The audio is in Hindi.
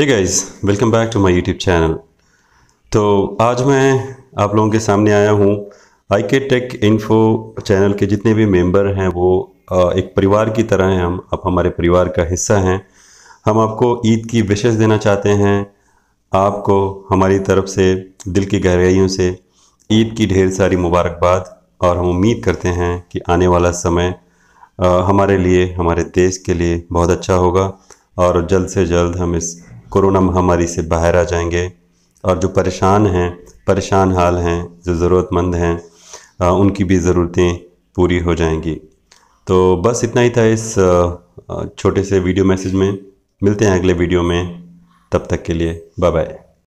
hey guys welcome back to my YouTube channel तो आज मैं आप लोगों के सामने आया हूँ आई के टेक इन्फो चैनल के जितने भी मेंबर हैं वो एक परिवार की तरह हैं हम आप हमारे परिवार का हिस्सा हैं हम आपको ईद की विशेष देना चाहते हैं आपको हमारी तरफ से दिल की गहराइयों से ईद की ढेर सारी मुबारकबाद और हम उम्मीद करते हैं कि आने वाला समय हमारे लिए हमारे देश के लिए बहुत अच्छा होगा और जल्द से जल्द हम इस कोरोना महामारी से बाहर आ जाएंगे और जो परेशान हैं परेशान हाल हैं जो ज़रूरतमंद हैं उनकी भी ज़रूरतें पूरी हो जाएंगी तो बस इतना ही था इस छोटे से वीडियो मैसेज में मिलते हैं अगले वीडियो में तब तक के लिए बाय बाय